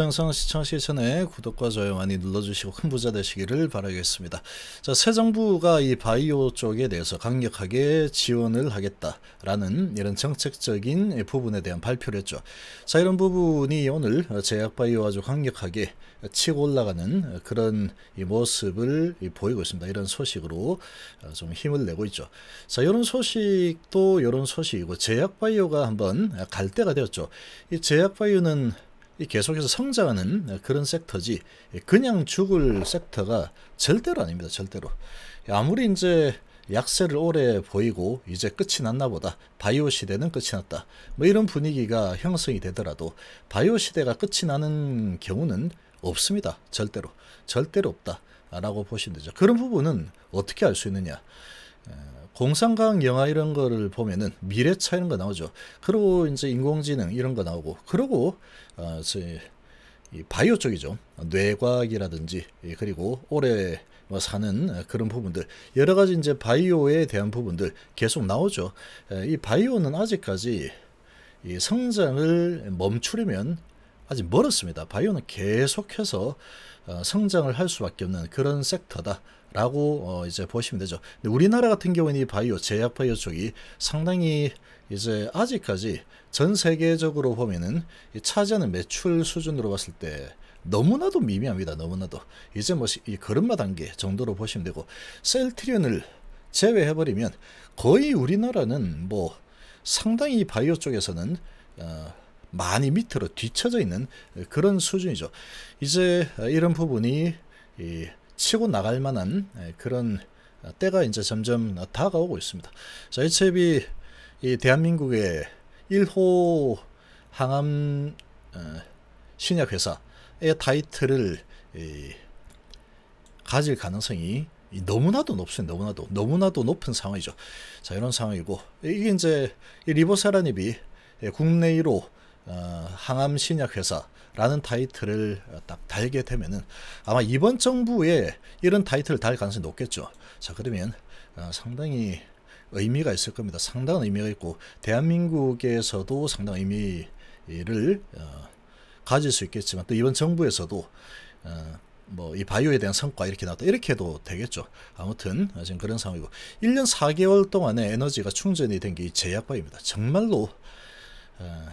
시청성 시청시 전에 구독과 좋아요 많이 눌러주시고 큰 부자 되시기를 바라겠습니다. 자, 새 정부가 이 바이오 쪽에 대해서 강력하게 지원을 하겠다라는 이런 정책적인 부분에 대한 발표를 했죠. 자, 이런 부분이 오늘 제약바이오 아주 강력하게 치고 올라가는 그런 모습을 보이고 있습니다. 이런 소식으로 좀 힘을 내고 있죠. 자, 이런 소식도 이런 소식이고 제약바이오가 한번 갈 때가 되었죠. 이 제약바이오는 계속해서 성장하는 그런 섹터지 그냥 죽을 섹터가 절대로 아닙니다. 절대로. 아무리 이제 약세를 오래 보이고 이제 끝이 났나 보다. 바이오 시대는 끝이 났다. 뭐 이런 분위기가 형성이 되더라도 바이오 시대가 끝이 나는 경우는 없습니다. 절대로. 절대로 없다. 라고 보시면 되죠. 그런 부분은 어떻게 알 수 있느냐. 공상과학 영화 이런 거를 보면은 미래차 이런 거 나오죠. 그리고 이제 인공지능 이런 거 나오고 그리고 어, 이 바이오 쪽이죠. 뇌과학이라든지 예, 그리고 오래 뭐 사는 그런 부분들 여러 가지 이제 바이오에 대한 부분들 계속 나오죠. 이 바이오는 아직까지 이 성장을 멈추려면 아직 멀었습니다. 바이오는 계속해서 어, 성장을 할 수밖에 없는 그런 섹터다. 라고 어, 이제 보시면 되죠. 우리나라 같은 경우는 이 바이오, 제약 바이오 쪽이 상당히 이제 아직까지 전 세계적으로 보면은 차지하는 매출 수준으로 봤을 때 너무나도 미미합니다. 너무나도. 이제 뭐 이 걸음마 단계 정도로 보시면 되고 셀트리온을 제외해버리면 거의 우리나라는 뭐 상당히 바이오 쪽에서는 어, 많이 밑으로 뒤쳐져 있는 그런 수준이죠. 이제 이런 부분이 치고 나갈 만한 그런 때가 이제 점점 다가오고 있습니다. 자, HIB 이 대한민국의 1호 항암 어, 신약회사의 타이틀을 가질 가능성이 너무나도 높습니다. 너무나도 너무나도 높은 상황이죠. 자 이런 상황이고 이게 이제 리보사라닙이 국내 1호 어, 항암 신약 회사라는 타이틀을 어, 딱 달게 되면은 아마 이번 정부에 이런 타이틀을 달 가능성이 높겠죠. 자 그러면 어, 상당히 의미가 있을 겁니다. 상당한 의미가 있고 대한민국에서도 상당한 의미를 어, 가질 수 있겠지만 또 이번 정부에서도 어, 뭐이 바이오에 대한 성과 이렇게 나왔다 이렇게 해도 되겠죠 아무튼 지금 그런 상황이고 1년 4개월 동안에 에너지가 충전이 된 게 이 제약바입니다 정말로 어,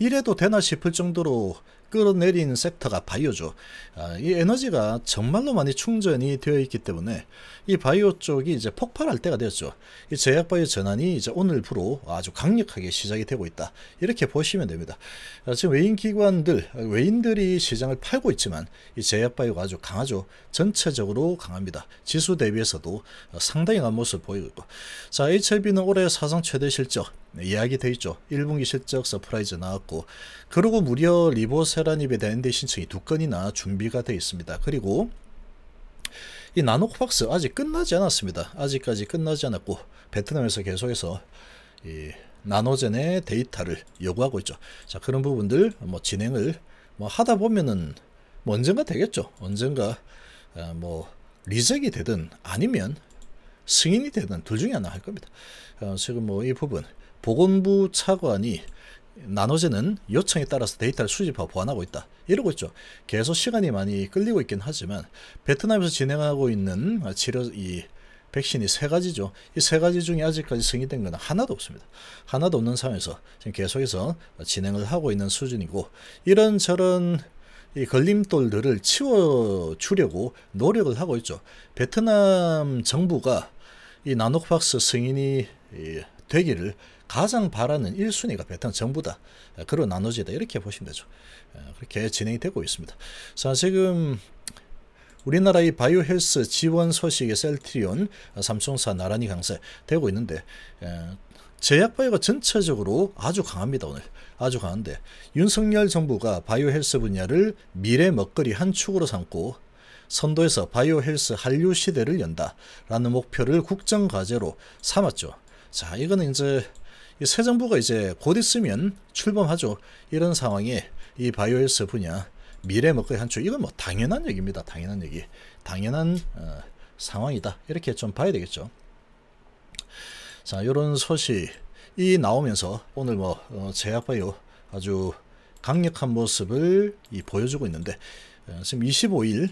이래도 되나 싶을 정도로 끌어내린 섹터가 바이오죠. 아, 이 에너지가 정말로 많이 충전이 되어 있기 때문에 이 바이오 쪽이 이제 폭발할 때가 되었죠. 이 제약 바이오 전환이 이제 오늘부로 아주 강력하게 시작이 되고 있다. 이렇게 보시면 됩니다. 아, 지금 외인 기관들, 외인들이 시장을 팔고 있지만 이 제약 바이오가 아주 강하죠. 전체적으로 강합니다. 지수 대비해서도 상당히 강 모습을 보이고 있고. 자, HLB는 올해 사상 최대 실적 네, 이야기 돼 있죠. 1분기 실적 서프라이즈 나왔고 그리고 무려 리보세라닙에 대한 n 신청이 두 건이나 준비가 돼 있습니다. 그리고 이 나노코박스 아직 끝나지 않았습니다. 아직까지 끝나지 않았고 베트남에서 계속해서 이 나노젠의 데이터를 요구하고 있죠. 자 그런 부분들 뭐 진행을 뭐 하다 보면은 뭐 언젠가 되겠죠. 언젠가 아, 뭐 리젝이 되든 아니면 승인이 되든 둘 중에 하나 할 겁니다. 아, 지금 뭐 이 부분 보건부 차관이 나노제는 요청에 따라서 데이터를 수집하고 보완하고 있다. 이러고 있죠. 계속 시간이 많이 끌리고 있긴 하지만 베트남에서 진행하고 있는 치료 이 백신이 세 가지죠. 이 세 가지 중에 아직까지 승인된 건 하나도 없습니다. 하나도 없는 상황에서 지금 계속해서 진행을 하고 있는 수준이고 이런 저런 이 걸림돌들을 치워주려고 노력을 하고 있죠. 베트남 정부가 이 나노박스 승인이 되기를 가장 바라는 1순위가 베트남 정부다. 아, 그런 나눠지다. 이렇게 보시면 되죠. 아, 그렇게 진행이 되고 있습니다. 자, 지금 우리나라 의 바이오 헬스 지원 소식에 셀트리온, 아, 삼성사 나란히 강세 되고 있는데 제약 바이오가 전체적으로 아주 강합니다 오늘 아주 강한데 윤석열 정부가 바이오 헬스 분야를 미래 먹거리 한 축으로 삼고 선도에서 바이오 헬스 한류 시대를 연다라는 목표를 국정 과제로 삼았죠. 자 이거는 이제 새 정부가 이제 곧 있으면 출범하죠. 이런 상황에 이 바이오헬스 분야 미래 먹거리 한쪽 이건 뭐 당연한 얘기입니다. 당연한 얘기. 당연한 어, 상황이다. 이렇게 좀 봐야 되겠죠. 자, 이런 소식이 나오면서 오늘 뭐 어, 제약바이오 아주 강력한 모습을 이 보여주고 있는데 어, 지금 25일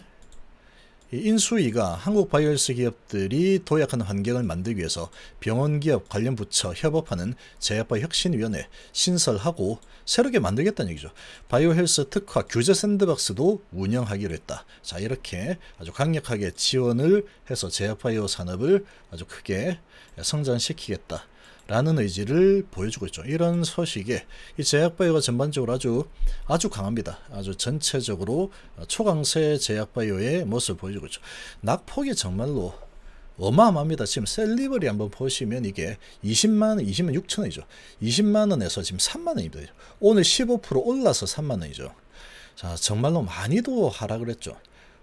인수위가 한국 바이오스 기업들이 도약하는 환경을 만들기 위해서 병원기업 관련 부처 협업하는 제약바 혁신위원회 신설하고 새롭게 만들겠다는 얘기죠. 바이오 헬스 특화 규제 샌드박스도 운영하기로 했다. 자 이렇게 아주 강력하게 지원을 해서 제약바이오 산업을 아주 크게 성장시키겠다. 라는 의지를 보여주고 있죠. 이런 소식에 이 제약바이오가 전반적으로 아주 아주 강합니다. 아주 전체적으로 초강세 제약바이오의 모습을 보여주고 있죠. 낙폭이 정말로 어마어마합니다. 지금 셀리버리 한번 보시면 이게 20만원, 20만 6천원이죠. 20만원에서 지금 3만원입니다. 오늘 15% 올라서 3만원이죠. 자, 정말로 많이도 하락을 했죠.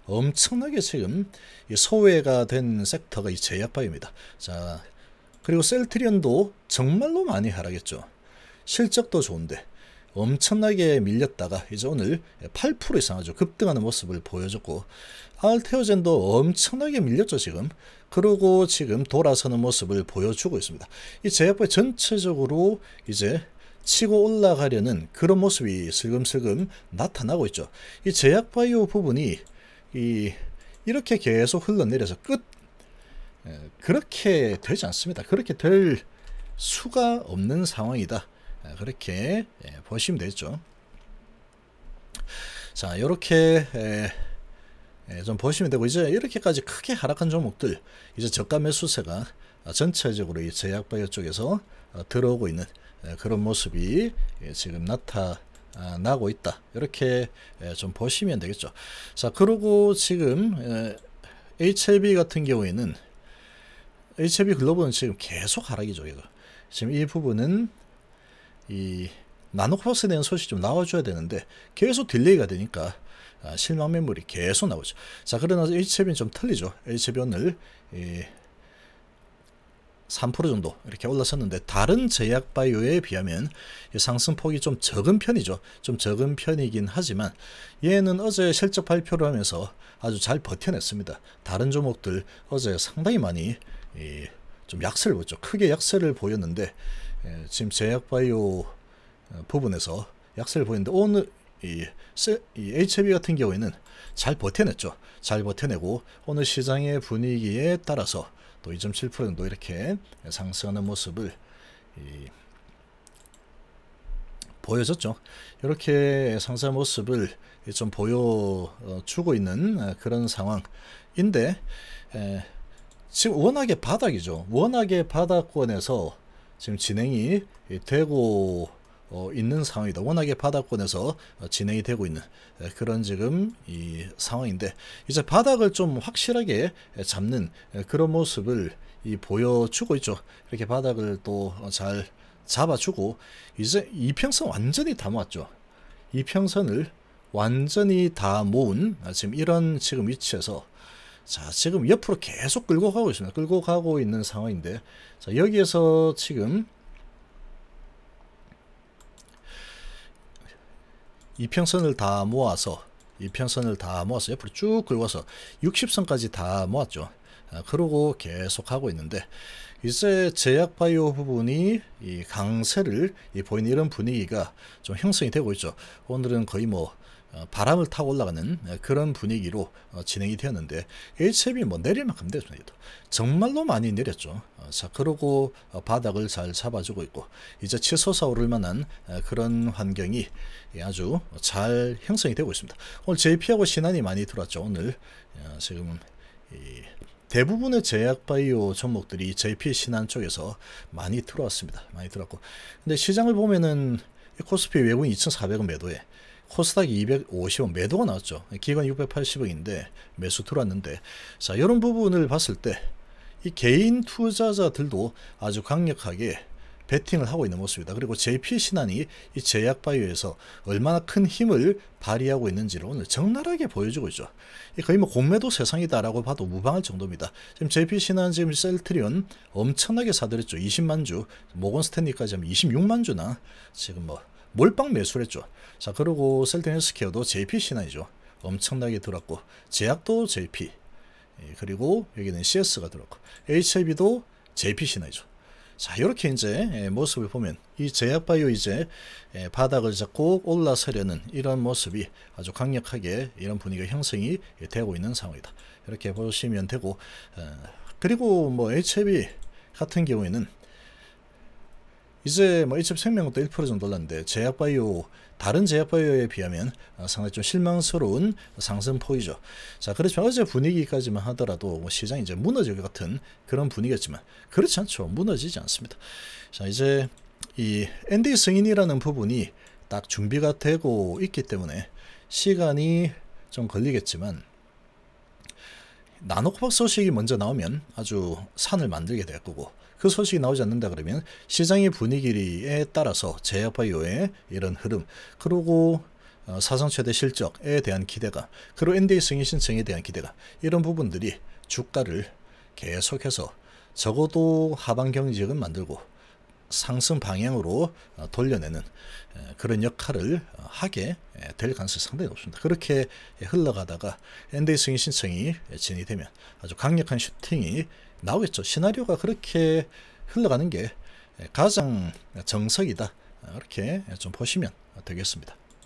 엄청나게 지금 소외가 된 섹터가 이 제약바입니다. 이 자, 그리고 셀트리온도 정말로 많이 하락했죠. 실적도 좋은데 엄청나게 밀렸다가 이제 오늘 8% 이상 아주 급등하는 모습을 보여줬고 알테오젠도 엄청나게 밀렸죠 지금 그러고 지금 돌아서는 모습을 보여주고 있습니다 이 제약부의 전체적으로 이제 치고 올라가려는 그런 모습이 슬금슬금 나타나고 있죠 이 제약바이오 부분이 이 이렇게 계속 흘러내려서 끝 예, 그렇게 되지 않습니다. 그렇게 될 수가 없는 상황이다. 예, 그렇게 예, 보시면 되죠. 자, 이렇게 좀 보시면 되고 이제 이렇게까지 크게 하락한 종목들 이제 저가 매수세가 전체적으로 이 제약바이오 쪽에서 어, 들어오고 있는 그런 모습이 지금 나타나고 있다. 이렇게 좀 보시면 되겠죠. 자, 그리고 지금 HLB 같은 경우에는 HB 글로벌은 지금 계속 하락이죠. 계속. 지금 이 부분은 이나노코스에 대한 소식이 좀 나와줘야 되는데 계속 딜레이가 되니까 아, 실망 매물이 계속 나오죠. 자 그러나 HB는 좀 틀리죠. HB 오늘 이3% 정도 이렇게 올라섰는데 다른 제약바이오에 비하면 상승폭이 좀 적은 편이죠. 좀 적은 편이긴 하지만 얘는 어제 실적 발표를 하면서 아주 잘 버텨냈습니다. 다른 종목들 어제 상당히 많이 예, 좀 약세를 보였죠. 크게 약세를 보였는데 예, 지금 제약바이오 어, 부분에서 약세를 보였는데 오늘 이, 세, 이 HB 같은 경우에는 잘 버텨냈죠. 잘 버텨내고 오늘 시장의 분위기에 따라서 또 2.7% 정도 이렇게 상승하는 모습을 이, 보여줬죠 이렇게 상세 모습을 좀 보여주고 있는 어, 그런 상황인데 에, 지금 워낙에 바닥이죠. 워낙에 바닥권에서 지금 진행이 되고 어, 있는 상황이다. 워낙에 바닥권에서 어, 진행이 되고 있는 그런 지금 이 상황인데 이제 바닥을 좀 확실하게 잡는 그런 모습을 이 보여주고 있죠. 이렇게 바닥을 또잘 어, 잡아주고 이제 이평선 완전히 다 모았죠. 이평선을 완전히 다 모은 아, 지금 이런 지금 위치에서 자 지금 옆으로 계속 끌고 가고 있습니다. 끌고 가고 있는 상황인데 자 여기에서 지금 이평선을 다 모아서 이평선을 다 모아서 옆으로 쭉 긁어서 60선까지 다 모았죠. 아, 그러고 계속 하고 있는데 이제 제약바이오 부분이 이 강세를 이 보이는 이런 분위기가 좀 형성이 되고 있죠. 오늘은 거의 뭐 어, 바람을 타고 올라가는 어, 그런 분위기로 어, 진행이 되었는데 HM이 뭐 내릴만큼 내줬습니다. 정말로 많이 내렸죠. 자 그러고 바닥을 잘 잡아주고 있고 이제 치솟아오를 만한 그런 환경이 아주 잘 형성이 되고 있습니다. 오늘 JP하고 신한이 많이 들어왔죠. 오늘 지금 대부분의 제약바이오 종목들이 JP 신한 쪽에서 많이 들어왔습니다. 많이 들어왔고 근데 시장을 보면은 코스피 외국인 2,400원 매도에 코스닥이 250원 매도가 나왔죠. 기관 680억인데 매수 들어왔는데 자 이런 부분을 봤을 때 이 개인 투자자들도 아주 강력하게 베팅을 하고 있는 모습이다. 그리고 JP신한이 이 제약바이오에서 얼마나 큰 힘을 발휘하고 있는지를 오늘 적나라하게 보여주고 있죠. 거의 뭐 공매도 세상이다라고 봐도 무방할 정도입니다. 지금 JP신한 지금 셀트리온 엄청나게 사들였죠. 20만 주, 모건스탠리까지 하면 26만 주나 지금 뭐 몰빵 매수를 했죠. 자 그리고 셀텐 헬스케어도 JP 신화이죠. 엄청나게 들었고 제약도 JP 예, 그리고 여기는 CS가 들었고 HIV도 JP 신화이죠. 자 이렇게 이제 예, 모습을 보면 이 제약바이오 이제 예, 바닥을 잡고 올라서려는 이런 모습이 아주 강력하게 이런 분위기가 형성이 되고 있는 상황이다. 이렇게 보시면 되고 어, 그리고 뭐 HIV 같은 경우에는 이제 뭐 일첩 생명도 1% 정도 올랐는데 제약바이오 다른 제약바이오에 비하면 어, 상당히 좀 실망스러운 상승폭이죠. 자 그렇지만 어제 분위기까지만 하더라도 뭐 시장이 이제 무너질 것 같은 그런 분위기였지만 그렇지 않죠. 무너지지 않습니다. 자 이제 이 n 디 승인이라는 부분이 딱 준비가 되고 있기 때문에 시간이 좀 걸리겠지만 나노코박 소식이 먼저 나오면 아주 산을 만들게 될 거고 그 소식이 나오지 않는다 그러면 시장의 분위기에 따라서 제약바 이오의 이런 흐름 그리고 어, 사상 최대 실적에 대한 기대가 그리고 NDA 승인 신청에 대한 기대가 이런 부분들이 주가를 계속해서 적어도 하반 경직은 만들고 상승 방향으로 어, 돌려내는 그런 역할을 어, 하게 될 가능성이 상당히 높습니다. 그렇게 흘러가다가 NDA 승인 신청이 진행되면 아주 강력한 슈팅이 나오겠죠. 시나리오가 그렇게 흘러가는 게 가장 정석이다. 어, 이렇게 좀 보시면 되겠습니다.